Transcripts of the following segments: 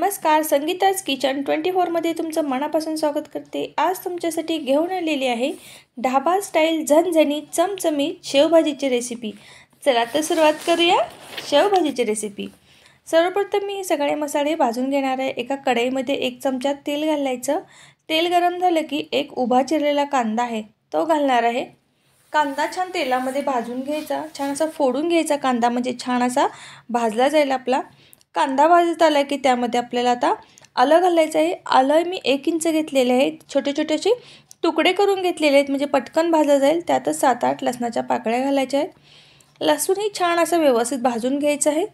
नमस्कार संगीताज kitchen twenty फोरमध्ये तुमचं मनापासून स्वागत करते आज तुमच्यासाठी घेऊन आलेली आहे ढाबा स्टाईल झणझणी चमचमी शेवभाजीची रेसिपी चला तर सुरुवात करूया शेवभाजीची रेसिपी सर्वप्रथम मी सगळे मसाले भाजून घेणार आहे एका कढईमध्ये एक चमचा तेल घालायचं तेल गरम झालं की एक उभा चिरलेला कांदा आहे तो घालणार आहे कांदा छान तेलामध्ये भाजून घ्यायचा छान असा फोडून घ्यायचा कांदा म्हणजे छान असा भाजला जाईल आपला कांदा भाजत आला की त्यामध्ये आपल्याला आता आलं घालायचं आहे आलं मी एक इंच घेतलेले आहे छोटे छोटे असे तुकडे करून घेतलेले आहेत म्हणजे पटकन भाजलं जाईल त्यातच सात आठ लसणाच्या पाकळ्या घालायच्या आहेत लसूणही छान असं व्यवस्थित भाजून घ्यायचं आहे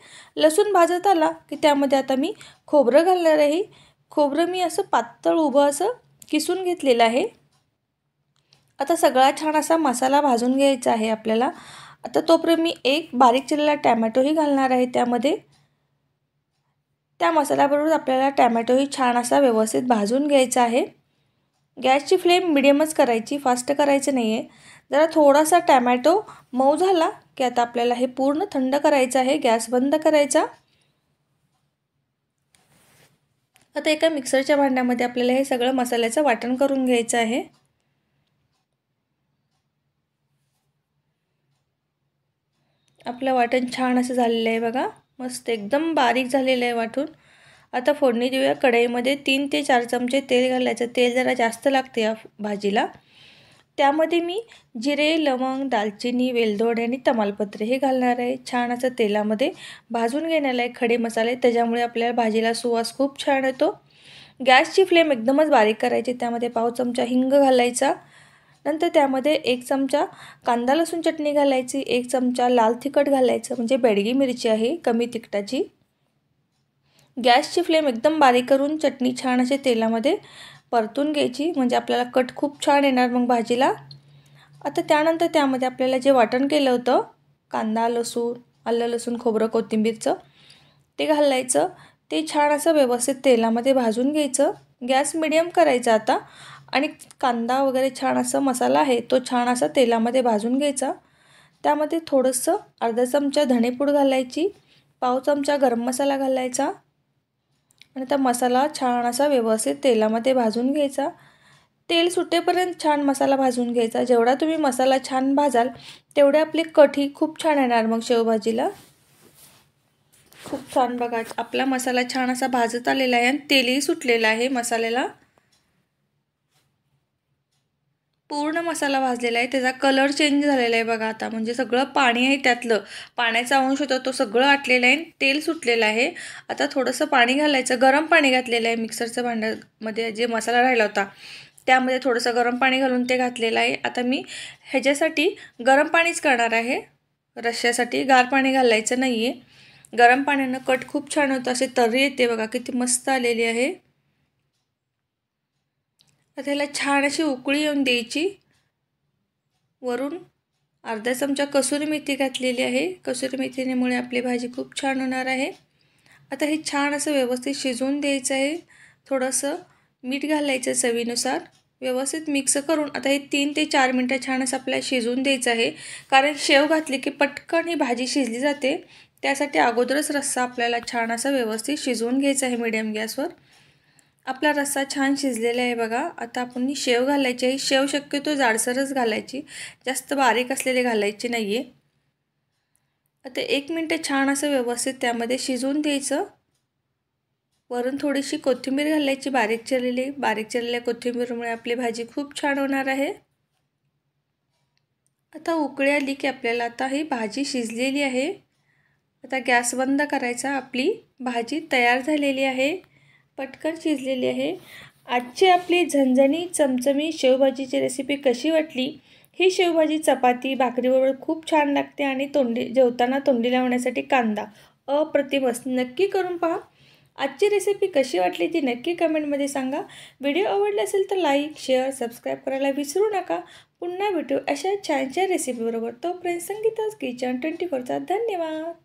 लसूण भाजत आला की त्यामध्ये आता मी खोबरं घालणार आहे खोबरं मी असं पातळ उभं असं किसून घेतलेलं आहे आता सगळा छान असा मसाला भाजून घ्यायचा आहे आपल्याला आता तोपर्यंत मी एक बारीक चिरलेला टॅमॅटोही घालणार आहे त्यामध्ये त्या मसाल्याबरोबर आपल्याला टॅमॅटोही छान असा व्यवस्थित भाजून घ्यायचा आहे गॅसची फ्लेम मिडियमच करायची फास्ट करायचं नाही आहे जरा थोडासा टॅमॅटो मऊ झाला की आता आपल्याला हे पूर्ण थंड करायचं आहे गॅस बंद करायचा आता एका मिक्सरच्या भांड्यामध्ये आपल्याला हे सगळं मसाल्याचं वाटण करून घ्यायचं आहे आपलं वाटण छान असं झालेलं आहे बघा मस्त एकदम बारीक झालेलं आहे वाटून आता फोडणी देऊया कढईमध्ये तीन ते चार चमचे तेल घालायचं तेल जरा जास्त लागते या भाजीला त्यामध्ये मी जिरे लवंग दालचिनी वेलदोडे आणि तमालपत्र हे घालणार आहे छान असं तेलामध्ये भाजून घेण्याला आहे खडे मसाले त्याच्यामुळे आपल्याला भाजीला सुवास खूप छान येतो गॅसची फ्लेम एकदमच बारीक करायची त्यामध्ये पाव चमचा हिंग घालायचा नंतर त्यामध्ये एक चमचा कांदा लसूण चटणी घालायची एक चमचा लाल तिखट घालायचं म्हणजे बेडगी मिरची आहे कमी तिखटाची गॅसची फ्लेम एकदम बारीक करून चटणी छान असे तेलामध्ये परतून घ्यायची म्हणजे आपल्याला कट खूप छान येणार मग भाजीला आता त्यानंतर त्यामध्ये आपल्याला जे वाटण केलं होतं कांदा लसूण आलं लसूण खोबरं कोथिंबीरचं ते घालायचं ते छान असं व्यवस्थित तेलामध्ये भाजून घ्यायचं गॅस मिडियम करायचा आता आणि कांदा वगैरे छान असा मसाला आहे तो छान असा तेलामध्ये भाजून घ्यायचा त्यामध्ये थोडंसं अर्धा चमचा धणेपूड घालायची पाव चमचा गरम मसाला घालायचा आणि त्या मसाला छान असा व्यवस्थित तेलामध्ये भाजून घ्यायचा तेल सुटेपर्यंत छान मसाला भाजून घ्यायचा जेवढा तुम्ही मसाला छान भाजाल तेवढे आपली कठी खूप छान येणार मग शेवभाजीला खूप छान बघा आपला मसाला छान असा भाजत आलेला आहे आणि तेलही सुटलेलं आहे मसाल्याला पूर्ण मसाला भाजलेला आहे त्याचा कलर चेंज झालेला आहे बघा आता म्हणजे सगळं पाणी आहे त्यातलं पाण्याचा अंश होता तो सगळं आटलेला आहे तेल सुटलेलं आहे आता थोडंसं पाणी घालायचं गरम पाणी घातलेलं आहे मिक्सरचं भांड्यामध्ये जे मसाला राहिला होता त्यामध्ये थोडंसं गरम पाणी घालून ते घातलेलं आहे आता मी ह्याच्यासाठी गरम पाणीच करणार आहे रश्श्यासाठी गार पाणी घालायचं नाही आहे गरम पाण्यानं कट खूप छान होतं असे तर्री येते बघा किती मस्त आलेली आहे आता ह्याला छान अशी उकळी येऊन द्यायची वरून अर्धा चमचा कसुरी मेथी घातलेली आहे कसुरी मेथीनेमुळे आपली भाजी खूप छान होणार आहे आता हे छान असं व्यवस्थित शिजवून द्यायचं आहे थोडंसं मीठ घालायचं चवीनुसार व्यवस्थित मिक्स करून आता हे तीन ते चार मिनटं छान असं आपल्याला शिजवून द्यायचं आहे कारण शेव घातली की पटकन ही भाजी शिजली जाते त्यासाठी अगोदरच रस्सा आपल्याला छान असा व्यवस्थित शिजवून घ्यायचा आहे मिडियम गॅसवर आपला रस्सा छान शिजलेला आहे बघा आता आपण शेव घालायची आहे शेव शक्यतो जाडसरच घालायची जास्त बारीक असलेले घालायचे नाही आहे आता एक मिनटं छान असं व्यवस्थित त्यामध्ये शिजवून द्यायचं वरून थोडीशी कोथिंबीर घालायची बारीक चिरलेली बारीक चिरलेल्या कोथिंबीरमुळे आपली भाजी खूप छान होणार आहे आता उकळी आली की आपल्याला आता ही भाजी शिजलेली आहे आता गॅस बंद करायचा आपली भाजी तयार झालेली आहे पटकन शिजलेली आहे आजची आपली झणझणी चमचमी शेवभाजीची रेसिपी कशी वाटली ही शेवभाजी चपाती भाकरीबरोबर खूप छान लागते आणि तोंडी जेवताना तोंडी लावण्यासाठी कांदा अप्रतिम नक्की करून पहा आजची रेसिपी कशी वाटली ती नक्की कमेंटमध्ये सांगा व्हिडिओ आवडला असेल तर लाईक शेअर सबस्क्राईब करायला विसरू नका पुन्हा भेटू अशा छानशा रेसिपीबरोबर फ्रेंड्स संगीतास किचन ट्वेंटी फोरचा धन्यवाद